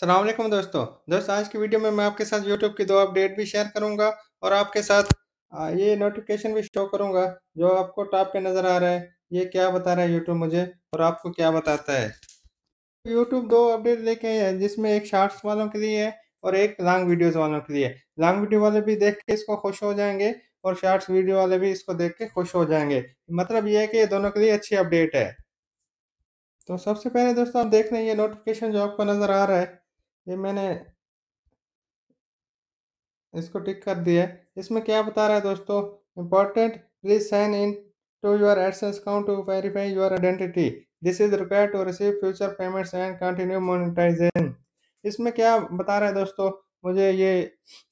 सलामकुम दोस्तों दोस्तों आज की वीडियो में मैं आपके साथ यूट्यूब की दो अपडेट भी शेयर करूंगा और आपके साथ ये नोटिफिकेशन भी शो करूंगा जो आपको टॉप पे नज़र आ रहा है ये क्या बता रहा है यूट्यूब मुझे और आपको क्या बताता है यूट्यूब दो अपडेट लेके हैं जिसमें एक शार्ट्स वालों के लिए है और एक लॉन्ग वीडियोज़ वालों के लिए लॉन्ग वीडियो वाले भी देख के इसको खुश हो जाएंगे और शार्ट्स वीडियो वाले भी इसको देख के खुश हो जाएंगे मतलब ये है कि ये दोनों के लिए अच्छी अपडेट है तो सबसे पहले दोस्तों आप देख रहे हैं ये नोटिफिकेशन जो आपको नज़र आ रहा है ये मैंने इसको टिक कर दिया इसमें क्या बता रहा है दोस्तों important please sign in to your AdSense account to verify your identity this is require to receive future payments and continue monetisation इसमें क्या बता रहा है दोस्तों मुझे ये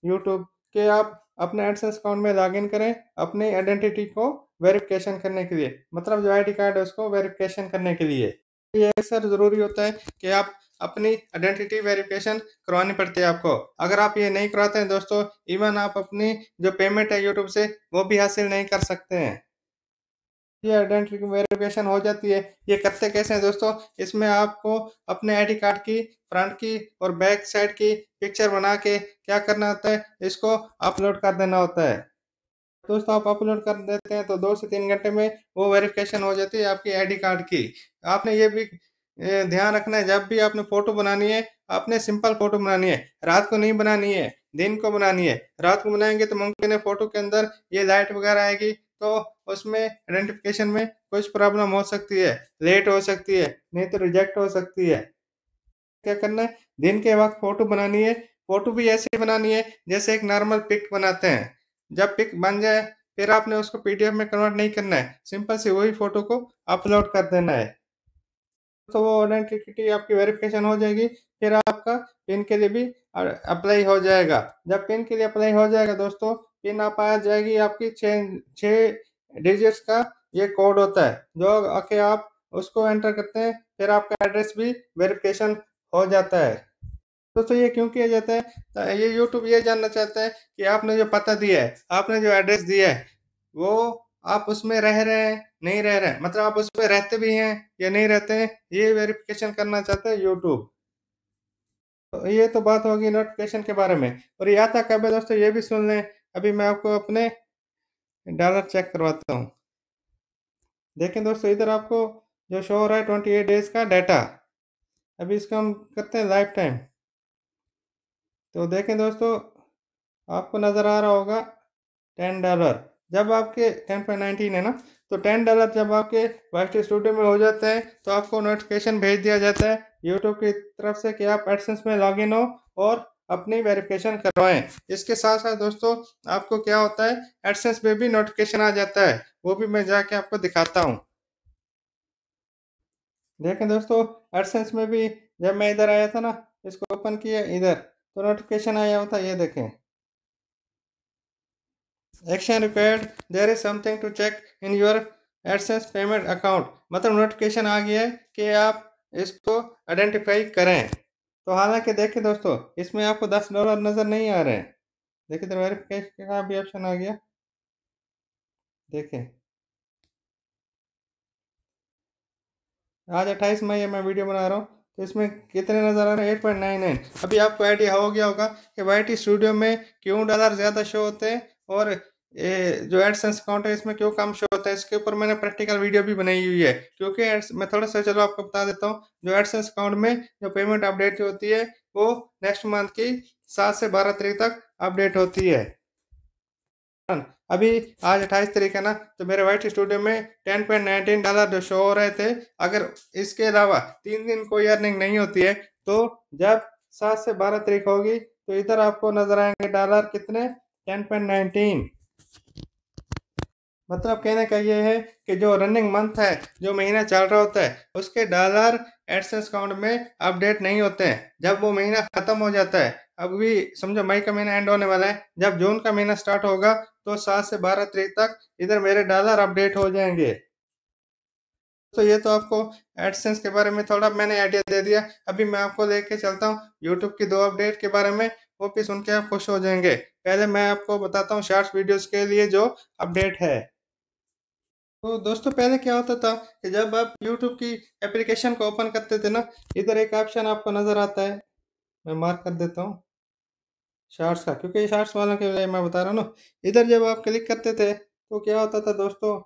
यूट्यूब के आप अपने एडसेंस अकाउंट में लॉग करें अपनी आइडेंटिटी को वेरिफिकेशन करने के लिए मतलब जो आई कार्ड है उसको वेरिफिकेशन करने के लिए ये अक्सर ज़रूरी होता है कि आप अपनी आइडेंटिटी वेरिफिकेशन करवानी पड़ती है आपको अगर आप ये नहीं करवाते हैं दोस्तों इवन आप अपनी जो पेमेंट है यूट्यूब से वो भी हासिल नहीं कर सकते हैं ये आइडेंटिटी वेरिफिकेशन हो जाती है ये करते कैसे हैं दोस्तों इसमें आपको अपने आईडी कार्ड की फ्रंट की और बैक साइड की पिक्चर बना के क्या करना होता है इसको अपलोड कर देना होता है दोस्तों आप अपलोड कर देते हैं तो दो से तीन घंटे में वो वेरिफिकेशन हो जाती है आपकी आईडी कार्ड की आपने ये भी ध्यान रखना है जब भी आपने फोटो बनानी है आपने सिंपल फोटो बनानी है रात को नहीं बनानी है दिन को बनानी है रात को बनाएंगे तो मुमकिन है फोटो के अंदर ये लाइट वगैरह आएगी तो उसमें आइडेंटिफिकेशन में कुछ प्रॉब्लम हो सकती है लेट हो सकती है नहीं तो रिजेक्ट हो सकती है क्या करना है दिन के वक्त फोटो बनानी है फोटो भी ऐसी बनानी है जैसे एक नॉर्मल पिक बनाते हैं जब पिक बन जाए फिर आपने उसको पीडीएफ में कन्वर्ट नहीं करना है सिंपल से वही फोटो को अपलोड कर देना है तो वो आइडेंटिटी आपकी वेरिफिकेशन हो जाएगी फिर आपका पिन के लिए भी अप्लाई हो जाएगा जब पिन के लिए अप्लाई हो जाएगा दोस्तों पिन आप आ जाएगी आपकी छ छ डिजिट्स का ये कोड होता है जो आके आप उसको एंटर करते हैं फिर आपका एड्रेस भी वेरिफिकेशन हो जाता है दोस्तों ये क्यों किया जाता है तो ये यूट्यूब ये जानना चाहता है कि आपने जो पता दिया है आपने जो एड्रेस दिया है वो आप उसमें रह रहे हैं नहीं रह रहे मतलब आप उसमें रहते भी हैं या नहीं रहते हैं ये वेरिफिकेशन करना चाहते हैं यूट्यूब तो ये तो बात होगी नोटिफिकेशन के बारे में और या था कभी दोस्तों ये भी सुन लें अभी मैं आपको अपने डॉलर चेक करवाता हूँ देखें दोस्तों इधर आपको जो शो हो रहा है ट्वेंटी एट डेज का डाटा अभी इसको हम करते हैं लाइफ टाइम तो देखें दोस्तों आपको नज़र आ रहा होगा टेन डॉलर जब आपके टेन पॉइंट नाइनटीन है ना तो टेन डॉलर जब आपके वाइट स्टूडियो में हो जाते हैं तो आपको नोटिफिकेशन भेज दिया जाता है यूट्यूब की तरफ से कि आप एडसेंस में लॉग हो और अपनी वेरिफिकेशन करवाएं इसके साथ साथ दोस्तों आपको क्या होता है एडसेंस में भी नोटिफिकेशन आ जाता है वो भी मैं जाके आपको दिखाता हूँ देखें दोस्तों एडसेंस में भी जब मैं इधर आया था ना इसको ओपन किया इधर तो नोटिफिकेशन आया होता ये देखें action required there is something to check in your AdSense payment account मतलब नोटिफिकेशन आ गया है कि आप इसको आइडेंटिफाई करें तो हालांकि देखिए दोस्तों इसमें आपको दस डॉलर नज़र नहीं आ रहे हैं देखिए तो वेरीफिकेशन का भी ऑप्शन आ गया देखिए आज अट्ठाईस मई है मैं वीडियो बना रहा हूँ तो इसमें कितने नज़र आ रहे हैं एट पॉइंट नाइन नाइन अभी आपको आइडिया हो गया होगा कि वाई टी स्टूडियो में क्यों डॉलर ज़्यादा शो होते हैं और ये जो एडसेंस अकाउंट है इसमें क्यों काम शो होता है इसके ऊपर मैंने प्रैक्टिकल वीडियो भी बनाई हुई है क्योंकि मैं थोड़ा सा चलो आपको बता देता हूँ जो एडसेंस अकाउंट में जो पेमेंट अपडेट होती है वो नेक्स्ट मंथ की सात से बारह तारीख तक अपडेट होती है अभी आज अट्ठाईस तारीख है ना तो मेरे व्हाइट स्टूडियो में टेन पॉइंट नाइनटीन डॉलर जो शो हो रहे थे अगर इसके अलावा तीन दिन कोई अर्निंग नहीं होती है तो जब सात से बारह तारीख होगी तो इधर आपको नजर आएंगे डॉलर कितने टेन पॉइंट नाइनटीन मतलब कहने का ये है कि जो रनिंग मंथ है जो महीना चल रहा होता है उसके डॉलर एडसेंस अकाउंट में अपडेट नहीं होते हैं जब वो महीना खत्म हो जाता है अब भी समझो मई का महीना एंड होने वाला है जब जून का महीना स्टार्ट होगा तो सात से बारह तारीख तक इधर मेरे डॉलर अपडेट हो जाएंगे तो ये तो आपको एडसेंस के बारे में थोड़ा मैंने आइडिया दे दिया अभी मैं आपको लेके चलता हूँ यूट्यूब की दो अपडेट के बारे में वो भी सुन के आप खुश हो जाएंगे पहले मैं आपको बताता हूँ शार्ट वीडियोस के लिए जो अपडेट है तो दोस्तों पहले क्या होता था कि जब आप यूट्यूब की एप्लीकेशन को ओपन करते थे ना इधर एक ऑप्शन आपको नज़र आता है मैं मार्क कर देता हूँ शार्ट्स का क्योंकि शार्ट्स वालों के लिए मैं बता रहा हूँ ना इधर जब आप क्लिक करते थे तो क्या होता था दोस्तों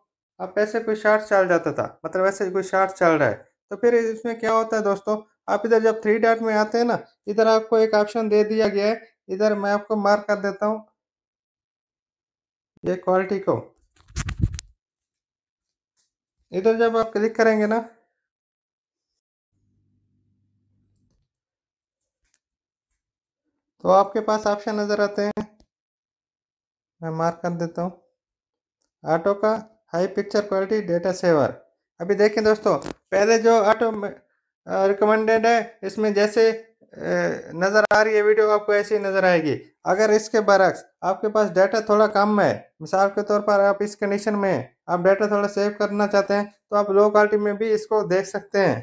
आप ऐसे कोई शार्ट चल जाता था मतलब ऐसे कोई शार्ट चल रहा है तो फिर इसमें क्या होता है दोस्तों आप इधर जब थ्री डॉट में आते हैं ना इधर आपको एक ऑप्शन दे दिया गया है इधर मैं आपको मार्क कर देता हूँ ये क्वालिटी को इधर जब आप क्लिक करेंगे ना तो आपके पास ऑप्शन नज़र आते हैं मैं मार्क कर देता हूँ ऑटो का high picture quality data saver अभी देखें दोस्तों पहले जो ऑटो रिकमेंडेड है इसमें जैसे नज़र आ रही है वीडियो आपको ऐसी नज़र आएगी अगर इसके बरक्स आपके पास डाटा थोड़ा कम है मिसाल के तौर पर आप इस कंडीशन में आप डाटा थोड़ा सेव करना चाहते हैं तो आप लो क्वालिटी में भी इसको देख सकते हैं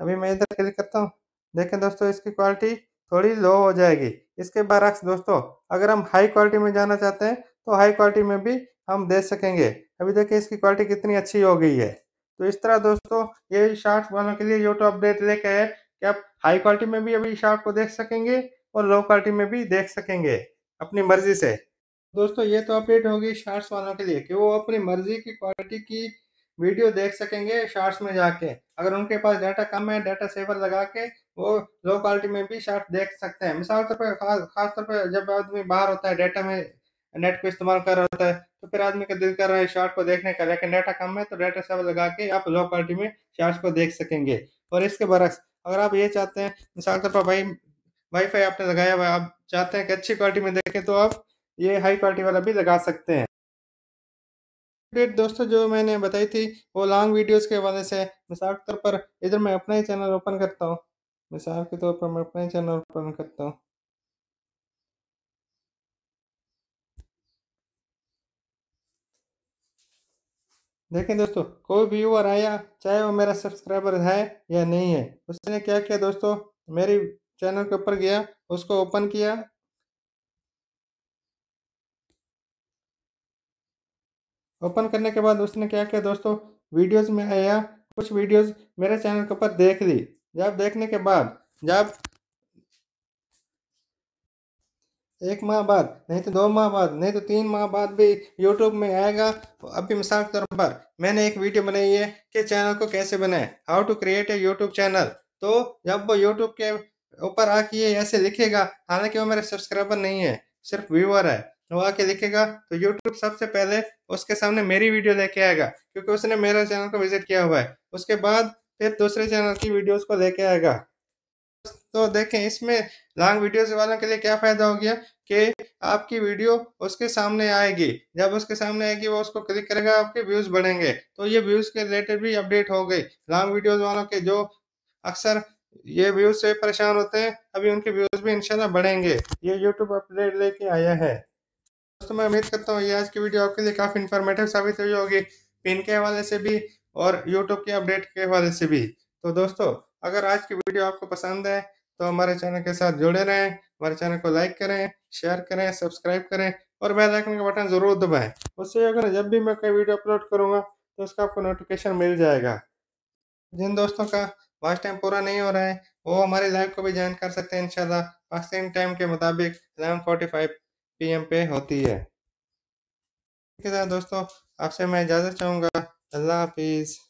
अभी मैं इधर क्लिक करता हूँ देखें दोस्तों इसकी क्वालिटी थोड़ी लो हो जाएगी इसके बरक्स दोस्तों अगर हम हाई क्वालिटी में जाना चाहते हैं तो हाई क्वालिटी में भी हम दे सकेंगे अभी देखें इसकी क्वालिटी कितनी अच्छी हो गई है तो इस तरह दोस्तों ये शार्ट वालों के लिए यूट्यूब अपडेट लेके है कि आप हाई क्वालिटी में भी अभी शार्ट को देख सकेंगे और लो क्वालिटी में भी देख सकेंगे अपनी मर्जी से दोस्तों ये तो अपडेट होगी शार्ट्स वालों के लिए कि वो अपनी मर्जी की क्वालिटी की वीडियो देख सकेंगे शार्ट्स में जाके अगर उनके पास डाटा कम है डाटा सेवर लगा के वो लो क्वालिटी में भी शार्ट देख सकते हैं मिसाल तौर पर खास तौर पर जब आदमी बाहर होता है डाटा में नेट को इस्तेमाल कर रहा होता है तो फिर आदमी का दिल कर रहा है शॉर्ट को देखने का लेकिन डाटा कम है तो डाटा सब लगा के आप लो क्वालिटी में शॉर्ट्स को देख सकेंगे और इसके बरक्स अगर आप ये चाहते हैं मिसाल के तौर पर भाई वाईफाई आपने लगाया हुआ आप चाहते हैं कि अच्छी क्वालिटी में देखें तो आप ये हाई क्वालिटी वाला भी लगा सकते हैं अपडेट दोस्तों जो मैंने बताई थी वो लॉन्ग वीडियोस के हवाले से मिसाल के तौर पर इधर मैं अपना ही चैनल ओपन करता हूँ मिसाल के तौर पर मैं अपना ही चैनल ओपन करता हूँ देखें दोस्तों कोई व्यूअर आया चाहे वो मेरा सब्सक्राइबर है या नहीं है उसने क्या किया दोस्तों मेरी चैनल के ऊपर गया उसको ओपन किया ओपन करने के बाद उसने क्या किया दोस्तों वीडियोस में आया कुछ वीडियोस मेरे चैनल के ऊपर देख ली जब देखने के बाद जब एक माह बाद नहीं तो दो माह बाद नहीं तो तीन माह बाद भी यूट्यूब में आएगा अभी मिसाल के तौर पर मैंने एक वीडियो बनाई है कि चैनल को कैसे बनाए how to create a YouTube channel तो जब वो यूट्यूब के ऊपर आके ये ऐसे लिखेगा हालांकि वो मेरा सब्सक्राइबर नहीं है सिर्फ व्यूअर है वो आके लिखेगा तो यूट्यूब सबसे पहले उसके सामने मेरी वीडियो लेके आएगा क्योंकि उसने मेरा चैनल को विजिट किया हुआ है उसके बाद फिर दूसरे चैनल की वीडियोज को लेके आएगा तो देखें इसमें लॉन्ग वीडियोस वालों के लिए क्या फ़ायदा हो गया कि आपकी वीडियो उसके सामने आएगी जब उसके सामने आएगी वो उसको क्लिक करेगा आपके व्यूज़ बढ़ेंगे तो ये व्यूज़ के रिलेटेड भी अपडेट हो गई लॉन्ग वीडियोज़ वालों के जो अक्सर ये व्यूज़ से परेशान होते हैं अभी उनके व्यूज़ भी इंशाल्लाह बढ़ेंगे ये यूट्यूब अपडेट लेके आया है दोस्तों मैं उम्मीद करता हूँ ये आज की वीडियो आपके लिए काफ़ी इन्फॉर्मेटिव साबित हुई होगी पिन के हवाले से भी और यूट्यूब के अपडेट के हवाले से भी तो दोस्तों अगर आज की वीडियो आपको पसंद है तो हमारे चैनल के साथ जुड़े रहें हमारे चैनल को लाइक करें शेयर करें सब्सक्राइब करें और बेल आइकन का बटन ज़रूर दबाएं उससे अगर जब भी मैं कोई वीडियो अपलोड करूँगा तो उसका आपको नोटिफिकेशन मिल जाएगा जिन दोस्तों का वाच टाइम पूरा नहीं हो रहा है वो हमारी लाइव को भी ज्वाइन कर सकते हैं इंशाल्लाह पाकिस्तान टाइम के मुताबिक पी एम पे होती है ठीक है दोस्तों आपसे मैं इजाज़त चाहूँगा अल्लाह हाफिज़